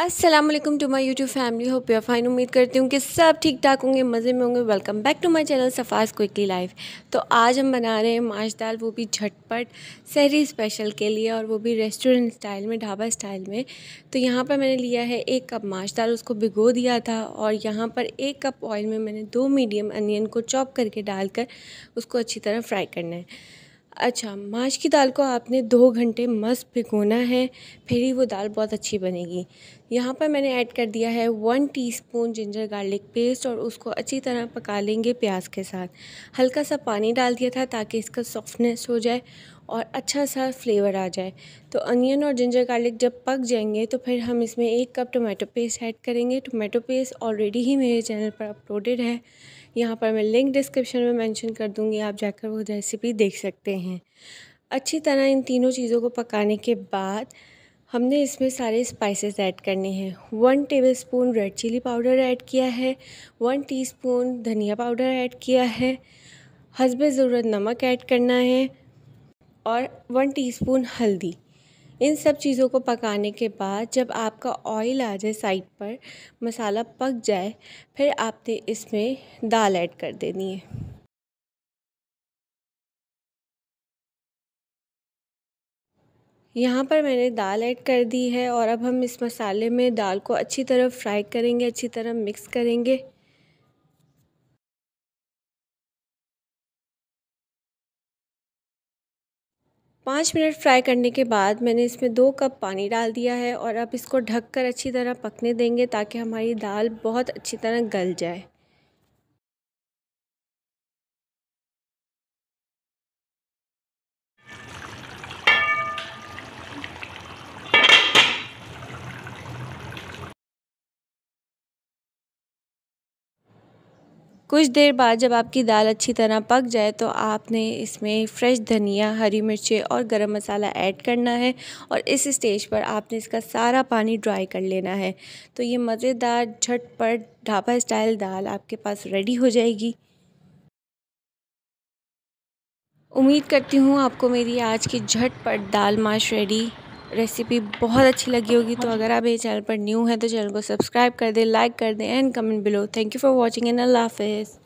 Aslam to my YouTube family hope you fine उम्मीद करती हूँ कि सब ठीक ठाक होंगे मज़े में होंगे welcome back to my channel सफ़ाज क्विकली लाइफ तो आज हम बना रहे हैं माश दाल वो भी झटपट शहरी स्पेशल के लिए और वो भी रेस्टोरेंट स्टाइल में ढाबा स्टाइल में तो यहाँ पर मैंने लिया है एक कप माश दाल उसको भिगो दिया था और यहाँ पर एक कप ऑयल में मैंने दो मीडियम अनियन को चॉप करके डालकर उसको अच्छी तरह फ्राई करना है अच्छा माश की दाल को आपने दो घंटे मस्त भिगोना है फिर ही वो दाल बहुत अच्छी बनेगी यहाँ पर मैंने ऐड कर दिया है one teaspoon ginger garlic paste और उसको अच्छी तरह पका लेंगे प्याज के साथ हल्का सा पानी डाल दिया था ताकि इसका सॉफ्टनेस हो जाए और अच्छा सा फ्लेवर आ जाए तो अनियन और जिंजर गार्लिक जब पक जाएंगे तो फिर हम इसमें एक कप टोमेटो पेस्ट ऐड करेंगे टोमेटो पेस्ट ऑलरेडी ही मेरे चैनल पर अपलोडेड है यहाँ पर मैं लिंक डिस्क्रिप्शन में मेंशन कर दूँगी आप जाकर वो रेसिपी देख सकते हैं अच्छी तरह इन तीनों चीज़ों को पकाने के बाद हमने इसमें सारे स्पाइसेस ऐड करने हैं one tablespoon red chilli powder add किया है वन टीस्पून धनिया पाउडर ऐड किया है हसब ज़रूरत नमक ऐड करना है और वन टीस्पून हल्दी इन सब चीज़ों को पकाने के बाद जब आपका ऑयल आ जाए साइड पर मसाला पक जाए फिर आपने इसमें दाल ऐड कर देनी है यहाँ पर मैंने दाल ऐड कर दी है और अब हम इस मसाले में दाल को अच्छी तरह फ्राई करेंगे अच्छी तरह मिक्स करेंगे पाँच मिनट फ्राई करने के बाद मैंने इसमें दो कप पानी डाल दिया है और अब इसको ढककर अच्छी तरह पकने देंगे ताकि हमारी दाल बहुत अच्छी तरह गल जाए कुछ देर बाद जब आपकी दाल अच्छी तरह पक जाए तो आपने इसमें फ्रेश धनिया हरी मिर्चें और गरम मसाला ऐड करना है और इस स्टेज पर आपने इसका सारा पानी ड्राई कर लेना है तो ये मज़ेदार झटपट ढाबा स्टाइल दाल आपके पास रेडी हो जाएगी उम्मीद करती हूँ आपको मेरी आज की झटपट दाल माश रेडी रेसिपी बहुत अच्छी लगी होगी तो अगर आप ये चैनल पर न्यू हैं तो चैनल को सब्सक्राइब कर दें लाइक कर दें and comment below thank you for watching and अल्लाह हाफिज़